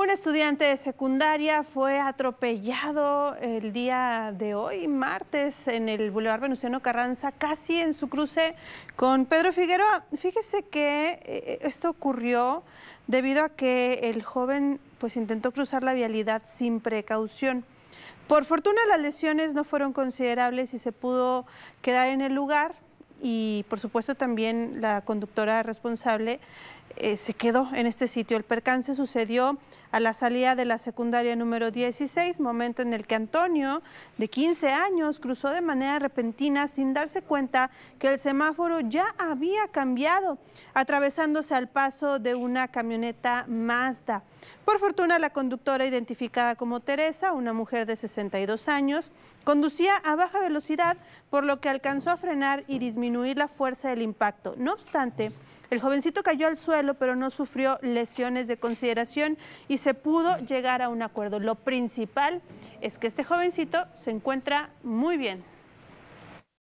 Un estudiante de secundaria fue atropellado el día de hoy, martes, en el Boulevard Venustiano Carranza, casi en su cruce con Pedro Figueroa. Fíjese que eh, esto ocurrió debido a que el joven pues, intentó cruzar la vialidad sin precaución. Por fortuna las lesiones no fueron considerables y se pudo quedar en el lugar y por supuesto también la conductora responsable eh, se quedó en este sitio. El percance sucedió a la salida de la secundaria número 16, momento en el que Antonio, de 15 años, cruzó de manera repentina sin darse cuenta que el semáforo ya había cambiado, atravesándose al paso de una camioneta Mazda. Por fortuna, la conductora identificada como Teresa, una mujer de 62 años, conducía a baja velocidad, por lo que alcanzó a frenar y disminuir la fuerza del impacto. No obstante, el jovencito cayó al suelo pero no sufrió lesiones de consideración y se pudo llegar a un acuerdo. Lo principal es que este jovencito se encuentra muy bien.